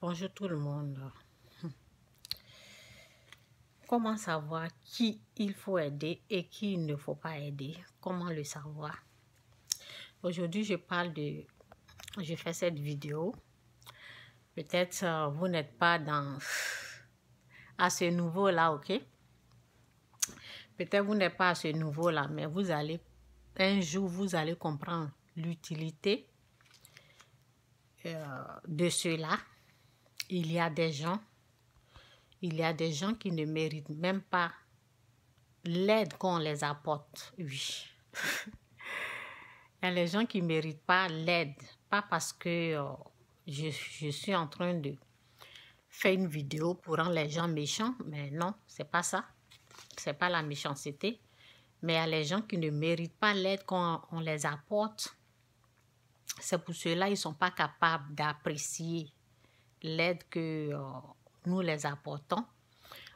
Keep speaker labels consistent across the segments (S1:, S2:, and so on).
S1: Bonjour tout le monde. Comment savoir qui il faut aider et qui il ne faut pas aider Comment le savoir Aujourd'hui, je parle de... Je fais cette vidéo. Peut-être euh, vous n'êtes pas dans... à ce niveau-là, ok Peut-être vous n'êtes pas à ce nouveau là mais vous allez... Un jour, vous allez comprendre l'utilité euh, de cela il y a des gens, il y a des gens qui ne méritent même pas l'aide qu'on les apporte, oui. il y a des gens qui ne méritent pas l'aide, pas parce que euh, je, suis en train de faire une vidéo pour rendre les gens méchants, mais non, c'est pas ça. C'est pas la méchanceté. Mais il y a les gens qui ne méritent pas l'aide qu'on on les apporte. C'est pour cela ils ne sont pas capables d'apprécier l'aide que euh, nous les apportons.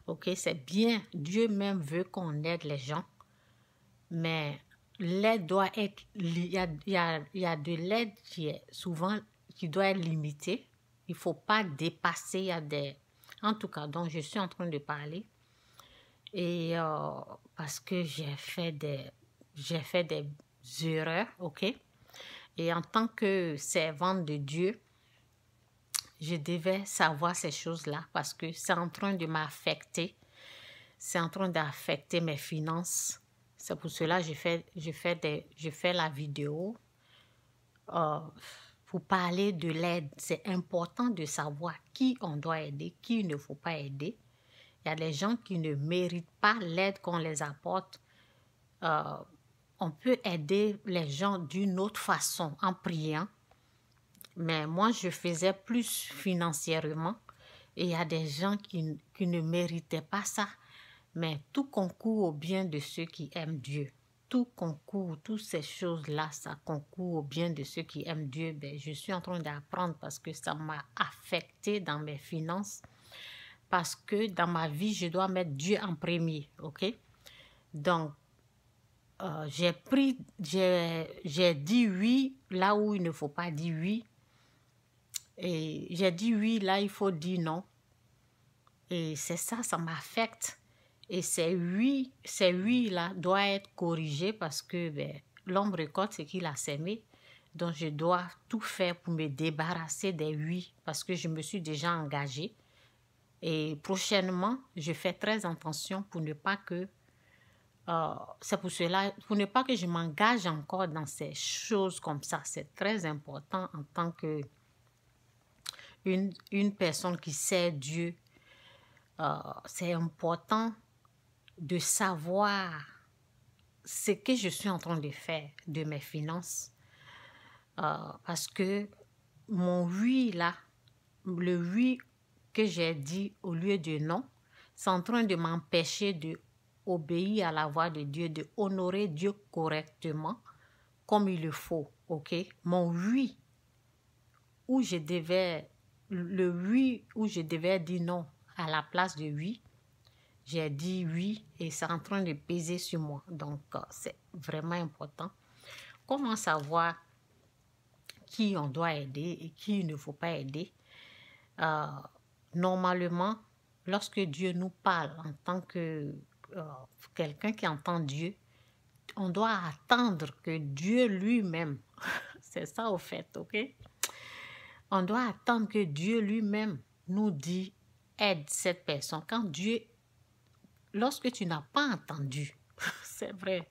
S1: Ok, c'est bien. Dieu même veut qu'on aide les gens. Mais l'aide doit être. Il y a, y, a, y a, de l'aide qui est souvent. qui doit être limitée. Il ne faut pas dépasser. Il des. En tout cas, donc je suis en train de parler. Et euh, parce que j'ai fait des. J'ai fait des erreurs, ok? Et en tant que servante de Dieu, je devais savoir ces choses-là parce que c'est en train de m'affecter. C'est en train d'affecter mes finances. C'est pour cela que je fais, je fais, des, je fais la vidéo. Euh, pour parler de l'aide, c'est important de savoir qui on doit aider, qui il ne faut pas aider. Il y a des gens qui ne méritent pas l'aide qu'on les apporte. Euh, on peut aider les gens d'une autre façon, en priant, mais moi, je faisais plus financièrement. Et il y a des gens qui, qui ne méritaient pas ça. Mais tout concourt au bien de ceux qui aiment Dieu. Tout concourt, toutes ces choses-là, ça concourt au bien de ceux qui aiment Dieu. Ben, je suis en train d'apprendre parce que ça m'a affecté dans mes finances. Parce que dans ma vie, je dois mettre Dieu en premier. OK? Donc, euh, j'ai pris, j'ai dit oui là où il ne faut pas dire oui. Et j'ai dit oui, là, il faut dire non. Et c'est ça, ça m'affecte. Et ces oui, c'est oui là doit être corrigé parce que ben, l'homme récolte ce qu'il a semé Donc je dois tout faire pour me débarrasser des oui parce que je me suis déjà engagée. Et prochainement, je fais très attention pour ne pas que euh, c'est pour cela, pour ne pas que je m'engage encore dans ces choses comme ça. C'est très important en tant que une, personne qui sait Dieu, euh, c'est important de savoir ce que je suis en train de faire de mes finances. Euh, parce que mon oui là, le oui que j'ai dit au lieu de non, c'est en train de m'empêcher de obéir à la voix de Dieu, de honorer Dieu correctement, comme il le faut. OK? Mon oui, où je devais le oui où je devais dire non à la place de oui, j'ai dit oui et c'est en train de peser sur moi. Donc, euh, c'est vraiment important. Comment savoir qui on doit aider et qui il ne faut pas aider euh, Normalement, lorsque Dieu nous parle en tant que euh, quelqu'un qui entend Dieu, on doit attendre que Dieu lui-même, c'est ça au fait, ok on doit attendre que Dieu lui-même nous dit aide cette personne. Quand Dieu, lorsque tu n'as pas entendu, c'est vrai,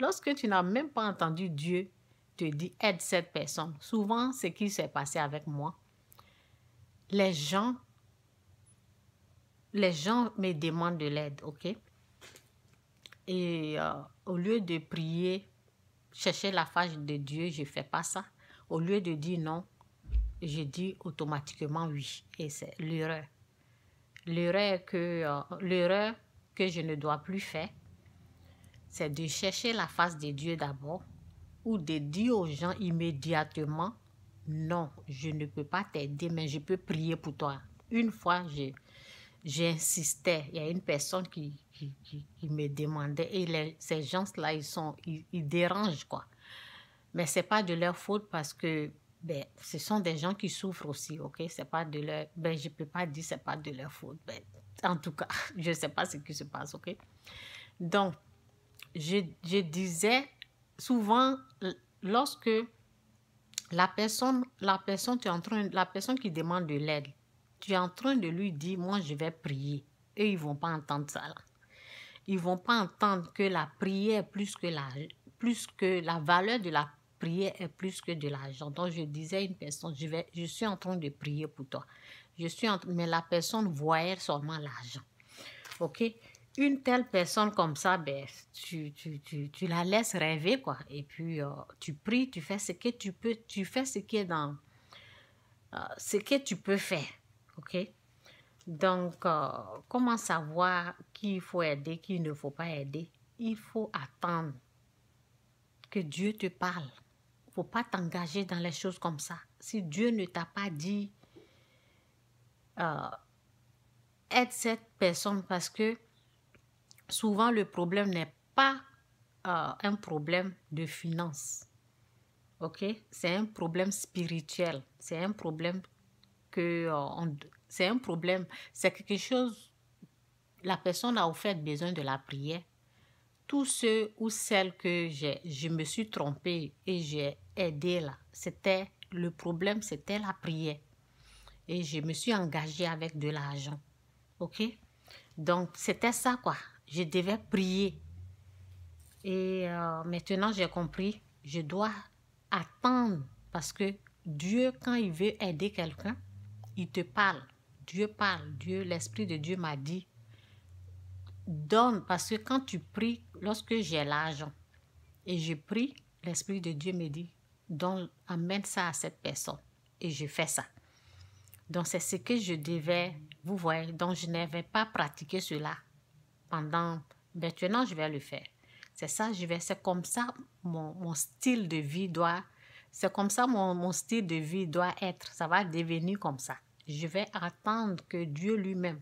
S1: lorsque tu n'as même pas entendu Dieu te dit aide cette personne, souvent ce qui s'est passé avec moi, les gens, les gens me demandent de l'aide, ok? Et euh, au lieu de prier, chercher la face de Dieu, je ne fais pas ça. Au lieu de dire non, j'ai dit automatiquement oui. Et c'est l'erreur. L'erreur que, euh, que je ne dois plus faire, c'est de chercher la face de Dieu d'abord ou de dire aux gens immédiatement, non, je ne peux pas t'aider, mais je peux prier pour toi. Une fois, j'ai j'insistais, il y a une personne qui, qui, me demandait, et ces gens-là, ils, sont, ils, dérangent, quoi. Mais ce n'est pas de leur faute parce que ben, ce sont des gens qui souffrent aussi, ok? C'est pas de leur... Ben, je peux pas dire c'est pas de leur faute. Ben, en tout cas, je sais pas ce qui se passe, ok? Donc, je, disais souvent, lorsque la personne, la personne, tu es en train, la personne qui demande de l'aide, tu es en train de lui dire, moi, je vais prier. Et ils vont pas entendre ça, là. Ils vont pas entendre que la prière, plus que la, plus que la valeur de la prier est plus que de l'argent. Donc je disais à une personne, je, vais, je suis en train de prier pour toi. Je suis mais la personne voyait seulement l'argent. OK Une telle personne comme ça, ben, tu, tu, tu, tu la laisses rêver, quoi. Et puis, euh, tu pries, tu fais ce que tu peux, tu fais ce qui est dans... Euh, ce que tu peux faire, OK donc, euh, comment savoir qui il faut aider, qui il ne faut pas aider Il faut attendre que Dieu te parle faut pas t'engager dans les choses comme ça. Si Dieu ne t'a pas dit être euh, cette personne parce que souvent le problème n'est pas euh, un problème de finances. OK C'est un problème spirituel, c'est un problème que euh, c'est un problème, c'est quelque chose la personne a offert besoin de la prière tous ceux ou celles que j'ai, je me suis trompée et j'ai aidé là. C'était le problème, c'était la prière. Et je me suis engagée avec de l'argent. OK? Donc, c'était ça, quoi. Je devais prier. Et euh, maintenant, j'ai compris, je dois attendre parce que Dieu, quand il veut aider quelqu'un, il te parle. Dieu parle. Dieu, l'Esprit de Dieu m'a dit, donne parce que quand tu pries, lorsque j'ai l'argent et je prie, l'Esprit de Dieu me dit, donc amène ça à cette personne. Et je fais ça. Donc c'est ce que je devais, vous voyez, donc je n'avais pas pratiqué cela pendant, ben, maintenant je vais le faire. C'est ça, je vais, c'est comme ça mon, style de vie doit, c'est comme ça mon, mon style de vie doit être, ça va devenir comme ça. Je vais attendre que Dieu lui-même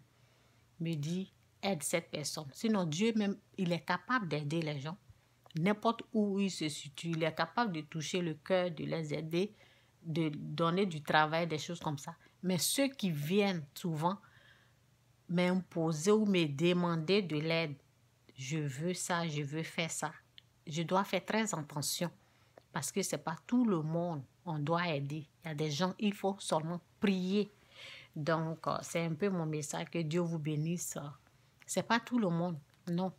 S1: me dise aide cette personne. Sinon, Dieu même, il est capable d'aider les gens. N'importe où il se situe, il est capable de toucher le cœur, de les aider, de donner du travail, des choses comme ça. Mais ceux qui viennent souvent m'imposer ou me demander de l'aide, je veux ça, je veux faire ça. Je dois faire très attention parce que c'est pas tout le monde on doit aider. Il y a des gens, il faut seulement prier. Donc, euh, c'est un peu mon message. Que Dieu vous bénisse. Euh, c'est pas tout le monde, non.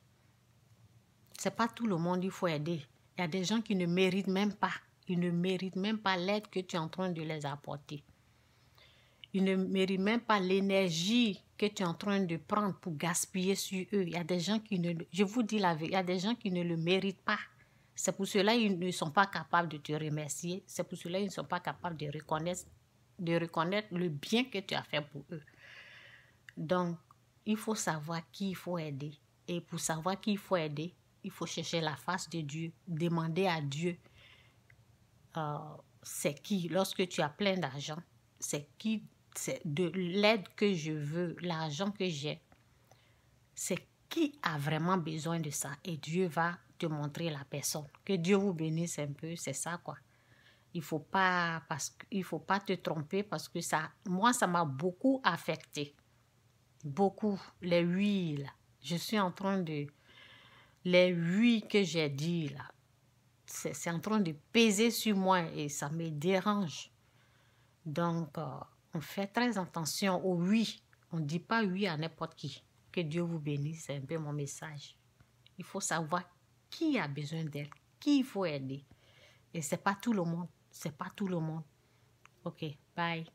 S1: C'est pas tout le monde il faut aider. Il y a des gens qui ne méritent même pas. Ils ne méritent même pas l'aide que tu es en train de les apporter. Ils ne méritent même pas l'énergie que tu es en train de prendre pour gaspiller sur eux. Il y a des gens qui ne, je vous dis la vérité, il y a des gens qui ne le méritent pas. C'est pour cela ils ne sont pas capables de te remercier. C'est pour cela ils ne sont pas capables de reconnaître, de reconnaître le bien que tu as fait pour eux. Donc, il faut savoir qui il faut aider. Et pour savoir qui il faut aider, il faut chercher la face de Dieu, demander à Dieu euh, c'est qui, lorsque tu as plein d'argent, c'est qui, c'est de l'aide que je veux, l'argent que j'ai, c'est qui a vraiment besoin de ça. Et Dieu va te montrer la personne. Que Dieu vous bénisse un peu, c'est ça quoi. Il faut pas parce qu'il faut pas te tromper parce que ça, moi ça m'a beaucoup affecté beaucoup les là, Je suis en train de... Les oui que j'ai dit là, c'est en train de peser sur moi et ça me dérange. Donc, euh, on fait très attention au oui. On ne dit pas oui à n'importe qui. Que Dieu vous bénisse, c'est un peu mon message. Il faut savoir qui a besoin d'elle, qui il faut aider. Et c'est pas tout le monde. C'est pas tout le monde. OK, bye.